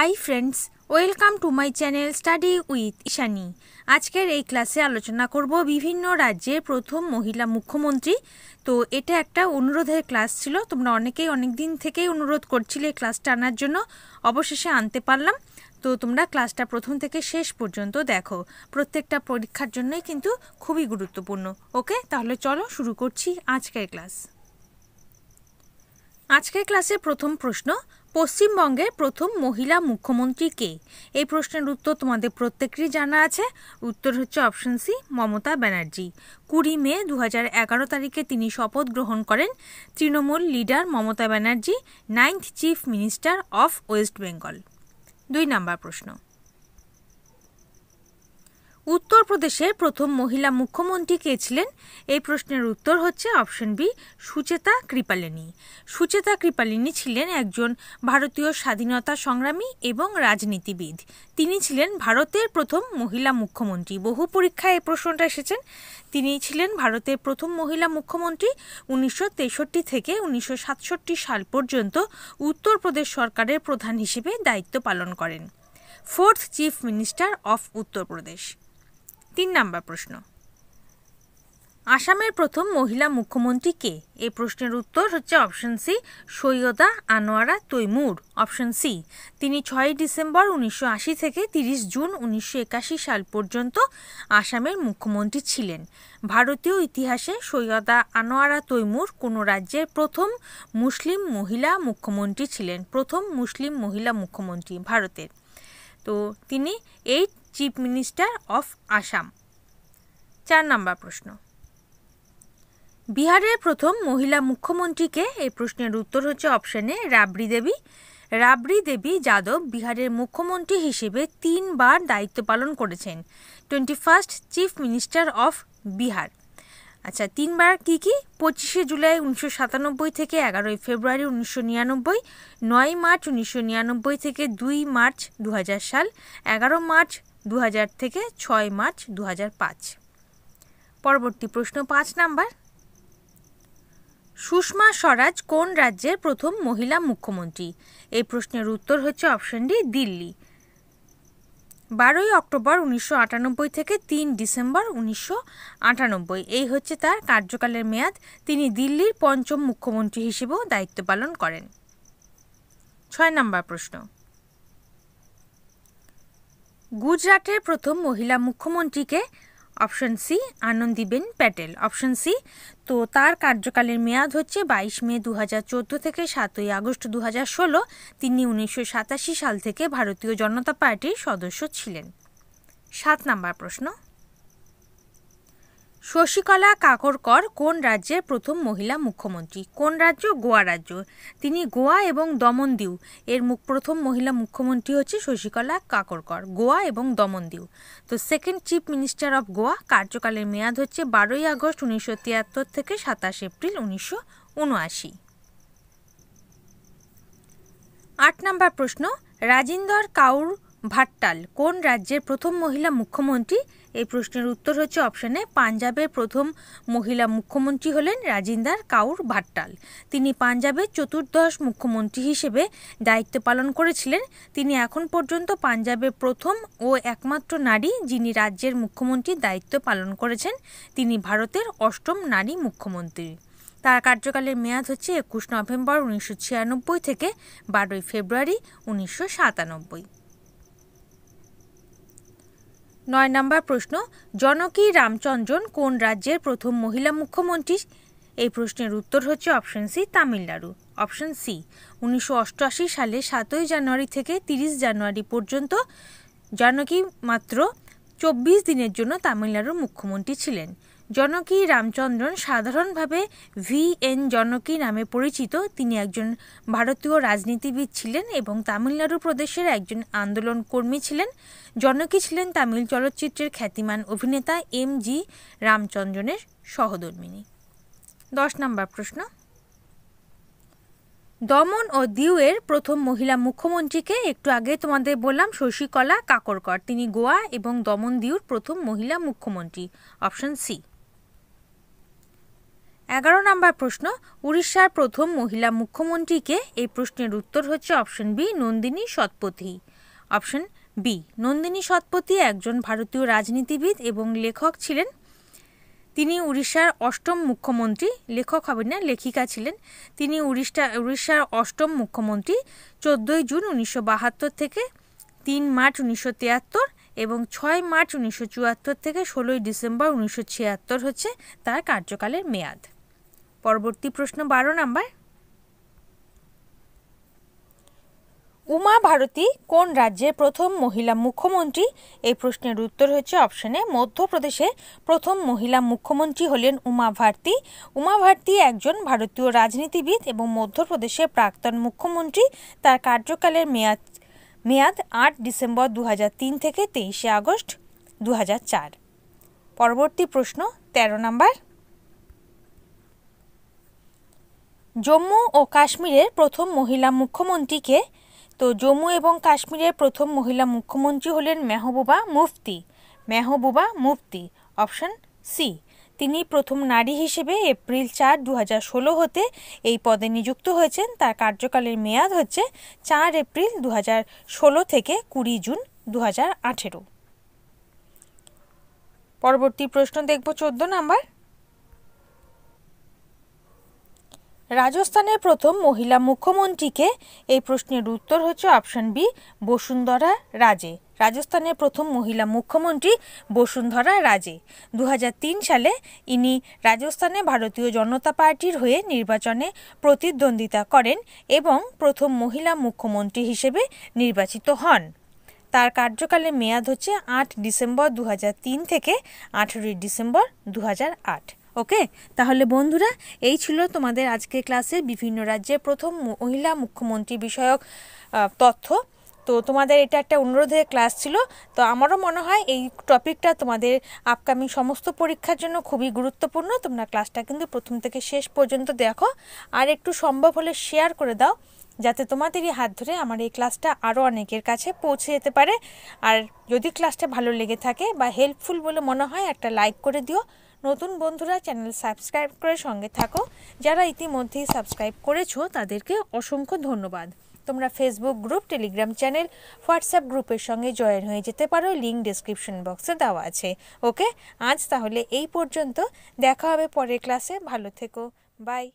high friends welcome to my channel study with Ishani আজকের এই ক্লাসে আলোচনা করব বিভিন্ন রাজ্যের প্রথম মহিলা মুখ্যমন্ত্রী তো এটা একটা অনুরোধের ক্লাস ছিল তোমরা অনেকেই অনেক দিন থেকেই অনুরোধ করছিলে এই ক্লাসটা আনার জন্য অবশেষে আনতে পারলাম তো তোমরা ক্লাসটা প্রথম থেকে শেষ পর্যন্ত দেখো প্রত্যেকটা পরীক্ষার জন্যই কিন্তু খুবই গুরুত্বপূর্ণ ওকে তাহলে চলো শুরু করছি আজকের ক্লাস আজকের ক্লাসে প্রথম প্রশ্ন পশ্চিমবঙ্গে প্রথম মহিলা মুখ্যমন্ত্রী কে এই প্রশ্নের উত্তর তোমাদের প্রত্যেকেরই জানা আছে উত্তর হচ্ছে অপশন সি মমতা ব্যানার্জি কুড়ি মে দু এগারো তারিখে তিনি শপথ গ্রহণ করেন Trinamool leader Mamata Banerjee ninth chief minister of West Bengal দুই নম্বর প্রশ্ন উত্তরপ্রদেশের প্রথম মহিলা মুখ্যমন্ত্রী কে ছিলেন এই প্রশ্নের উত্তর হচ্ছে অপশন বি সুচেতা কৃপালিনী সুচেতা কৃপালিনী ছিলেন একজন ভারতীয় স্বাধীনতা সংগ্রামী এবং রাজনীতিবিদ তিনি ছিলেন ভারতের প্রথম মহিলা মুখ্যমন্ত্রী বহু পরীক্ষায় এই প্রশ্নটা এসেছেন তিনি ছিলেন ভারতের প্রথম মহিলা মুখ্যমন্ত্রী উনিশশো থেকে উনিশশো সাল পর্যন্ত উত্তরপ্রদেশ সরকারের প্রধান হিসেবে দায়িত্ব পালন করেন fourth chief minister of Uttar Pradesh তিন নাম্বার প্রশ্ন আসামের প্রথম মহিলা মুখ্যমন্ত্রী কে এই প্রশ্নের উত্তর হচ্ছে option C Syeda Anowara Taimur option C তিনি ছয়ই ডিসেম্বর উনিশশো থেকে তিরিশ জুন উনিশশো সাল পর্যন্ত আসামের মুখ্যমন্ত্রী ছিলেন ভারতীয় ইতিহাসে সৈয়দা আনোয়ারা তৈমুর কোনো রাজ্যের প্রথম মুসলিম মহিলা মুখ্যমন্ত্রী ছিলেন প্রথম মুসলিম মহিলা মুখ্যমন্ত্রী ভারতের তো তিনি eight chief minister of Assam চার নাম্বার প্রশ্ন বিহারের প্রথম মহিলা মুখ্যমন্ত্রীকে এই প্রশ্নের উত্তর হচ্ছে অপশানে রাবড়ি দেবী রাবড়ি দেবী যাদব বিহারের মুখ্যমন্ত্রী হিসেবে তিনবার দায়িত্ব পালন করেছেন twenty first chief minister of Bihar আচ্ছা তিনবার কি কি পঁচিশে জুলাই উনিশশো সাতানব্বই থেকে এগারোই ফেব্রুয়ারি উনিশশো নিরানব্বই নয় মার্চ উনিশশো নিরানব্বই থেকে দুই মার্চ দু সাল এগারো মার্চ দু থেকে ছয় মার্চ দু পরবর্তী প্রশ্ন পাঁচ নাম্বার সুষমা স্বরাজ কোন রাজ্যের প্রথম মহিলা মুখ্যমন্ত্রী এই প্রশ্নের উত্তর হচ্ছে অপশন ডি দিল্লি বারোই অক্টোবর উনিশশো থেকে তিন ডিসেম্বর উনিশশো এই হচ্ছে তার কার্যকালের মেয়াদ তিনি দিল্লির পঞ্চম মুখ্যমন্ত্রী হিসেবেও দায়িত্ব পালন করেন ছয় নম্বর প্রশ্ন গুজরাটের প্রথম মহিলা মুখ্যমন্ত্রীকে option C Anandiben Patel option C তো তার কার্যকালের মেয়াদ হচ্ছে বাইশ মে দু হাজার থেকে সাতই আগস্ট দু হাজার ষোলো তিনি উনিশশো সাতাশি সাল থেকে ভারতীয় জনতা পার্টির সদস্য ছিলেন সাত নাম্বার প্রশ্ন শশিকলা কাকরকর কোন রাজ্যের প্রথম মহিলা মুখ্যমন্ত্রী কোন রাজ্য গোয়া রাজ্য তিনি গোয়া এবং দমন দিউ এর প্রথম মহিলা মুখ্যমন্ত্রী হচ্ছে শশিকলা কাকরকর গোয়া এবং দমন দিউ তো second chief minister of Goa কার্যকালের মেয়াদ হচ্ছে বারোই আগস্ট উনিশশো তিয়াত্তর থেকে সাতাশ এপ্রিল উনিশশো উনআশি আট নম্বর প্রশ্ন রাজিন্দর কাউর ভাট্টাল কোন রাজ্যের প্রথম মহিলা মুখ্যমন্ত্রী এই প্রশ্নের উত্তর হচ্ছে অপশানে পাঞ্জাবের প্রথম মহিলা মুখ্যমন্ত্রী হলেন রাজিন্দার কাউর ভাট্টাল তিনি পাঞ্জাবের চতুর্দশ মুখ্যমন্ত্রী হিসেবে দায়িত্ব পালন করেছিলেন তিনি এখন পর্যন্ত পাঞ্জাবের প্রথম ও একমাত্র নারী যিনি রাজ্যের মুখ্যমন্ত্রীর দায়িত্ব পালন করেছেন তিনি ভারতের অষ্টম নারী মুখ্যমন্ত্রী তার কার্যকালের মেয়াদ হচ্ছে একুশ নভেম্বর উনিশশো ছিয়ানব্বই থেকে বারোই ফেব্রুয়ারি উনিশশো সাতানব্বই নয় নম্বর প্রশ্ন জনকী রামচন্দ্রন কোন রাজ্যের প্রথম মহিলা মুখ্যমন্ত্রী এই প্রশ্নের উত্তর হচ্ছে option C Tamil Nadu option C উনিশশো সালে সাতই জানুয়ারি থেকে তিরিশ জানুয়ারি পর্যন্ত জানকী মাত্র চব্বিশ দিনের জন্য তামিলনাড়ুর মুখ্যমন্ত্রী ছিলেন জনকী রামচন্দ্রন সাধারণভাবে ভি এন জনকী নামে পরিচিত তিনি একজন ভারতীয় রাজনীতিবিদ ছিলেন এবং তামিলনাড়ু প্রদেশের একজন আন্দোলন কর্মী ছিলেন জনকী ছিলেন তামিল চলচ্চিত্রের খ্যাতিমান অভিনেতা এম জি রামচন্দ্রনের সহধর্মিনী দশ নম্বর প্রশ্ন দমন ও দিউয়ের প্রথম মহিলা মুখ্যমন্ত্রীকে একটু আগে তোমাদের বললাম শশীকলা কাকরকর তিনি গোয়া এবং দমন দিউর প্রথম মহিলা মুখ্যমন্ত্রী অপশন সি এগারো নম্বর প্রশ্ন উড়িষ্যার প্রথম মহিলা মুখ্যমন্ত্রীকে এই প্রশ্নের উত্তর হচ্ছে option B Nandini Satpathy option B Nandini Satpathy একজন ভারতীয় রাজনীতিবিদ এবং লেখক ছিলেন তিনি উড়িষ্যার অষ্টম মুখ্যমন্ত্রী লেখক হবেন না লেখিকা ছিলেন তিনি উড়িষ্যা উড়িষ্যার অষ্টম মুখ্যমন্ত্রী চোদ্দোই জুন উনিশশো বাহাত্তর থেকে তিন মার্চ উনিশশো তিয়াত্তর এবং ছয় মার্চ উনিশশো চুয়াত্তর থেকে ষোলোই ডিসেম্বর উনিশশো ছিয়াত্তর হচ্ছে তার কার্যকালের মেয়াদ পরবর্তী প্রশ্ন বারো নাম্বার উমা ভারতী কোন রাজ্যের প্রথম মহিলা মুখ্যমন্ত্রী এই প্রশ্নের উত্তর হচ্ছে অপশনে মধ্যপ্রদেশে প্রথম মহিলা মুখ্যমন্ত্রী হলেন উমা ভারতী উমা ভারতী একজন ভারতীয় রাজনীতিবিদ এবং মধ্যপ্রদেশের প্রাক্তন মুখ্যমন্ত্রী তার কার্যকালের মেয়াদ মেয়াদ আট ডিসেম্বর দু থেকে তেইশে আগস্ট দু পরবর্তী প্রশ্ন ১৩ নম্বর জম্মু ও কাশ্মীরের প্রথম মহিলা মুখ্যমন্ত্রীকে তো জম্মু এবং কাশ্মীরের প্রথম মহিলা মুখ্যমন্ত্রী হলেন মেহবুবা মুফতি মেহবুবা মুফতি অপশন সি তিনি প্রথম নারী হিসেবে এপ্রিল চার দু হাজার ষোলো হতে এই পদে নিযুক্ত হয়েছেন তার কার্যকালের মেয়াদ হচ্ছে চার এপ্রিল দু হাজার ষোলো থেকে কুড়ি জুন দু হাজার আঠেরো পরবর্তী প্রশ্ন দেখব চোদ্দ নাম্বার রাজস্থানের প্রথম মহিলা মুখ্যমন্ত্রীকে এই প্রশ্নের উত্তর হচ্ছে অপশন বি বসুন্ধরা রাজে রাজস্থানের প্রথম মহিলা মুখ্যমন্ত্রী বসুন্ধরা রাজে দু সালে ইনি রাজস্থানে ভারতীয় জনতা পার্টির হয়ে নির্বাচনে প্রতিদ্বন্দ্বিতা করেন এবং প্রথম মহিলা মুখ্যমন্ত্রী হিসেবে নির্বাচিত হন তার কার্যকালের মেয়াদ হচ্ছে আট ডিসেম্বর দু থেকে আঠেরোই ডিসেম্বর দু ওকে তাহলে বন্ধুরা এই ছিল তোমাদের আজকের ক্লাসে বিভিন্ন রাজ্যের প্রথম মহিলা মুখ্যমন্ত্রী বিষয়ক তথ্য তো তোমাদের এটা একটা অনুরোধের ক্লাস ছিল তো আমারও মনে হয় এই টপিকটা তোমাদের আপকামিং সমস্ত পরীক্ষার জন্য খুবই গুরুত্বপূর্ণ তোমরা ক্লাসটা কিন্তু প্রথম থেকে শেষ পর্যন্ত দেখো আর একটু সম্ভব হলে শেয়ার করে দাও যাতে তোমাদেরই হাত ধরে আমার এই ক্লাসটা আরও অনেকের কাছে পৌঁছে যেতে পারে আর যদি ক্লাসটা ভালো লেগে থাকে বা হেল্পফুল বলে মনে হয় একটা লাইক করে দিও নতুন বন্ধুরা চ্যানেল সাবস্ক্রাইব করে সঙ্গে থাকো যারা ইতিমধ্যেই সাবস্ক্রাইব করেছো তাদেরকে অসংখ্য ধন্যবাদ তোমরা Facebook group Telegram channel WhatsApp গ্রুপের সঙ্গে জয়েন হয়ে যেতে পারো লিঙ্ক ডিসক্রিপশন বক্সে দেওয়া আছে ওকে আজ তাহলে এই পর্যন্ত দেখা হবে পরের ক্লাসে ভালো থেকো বাই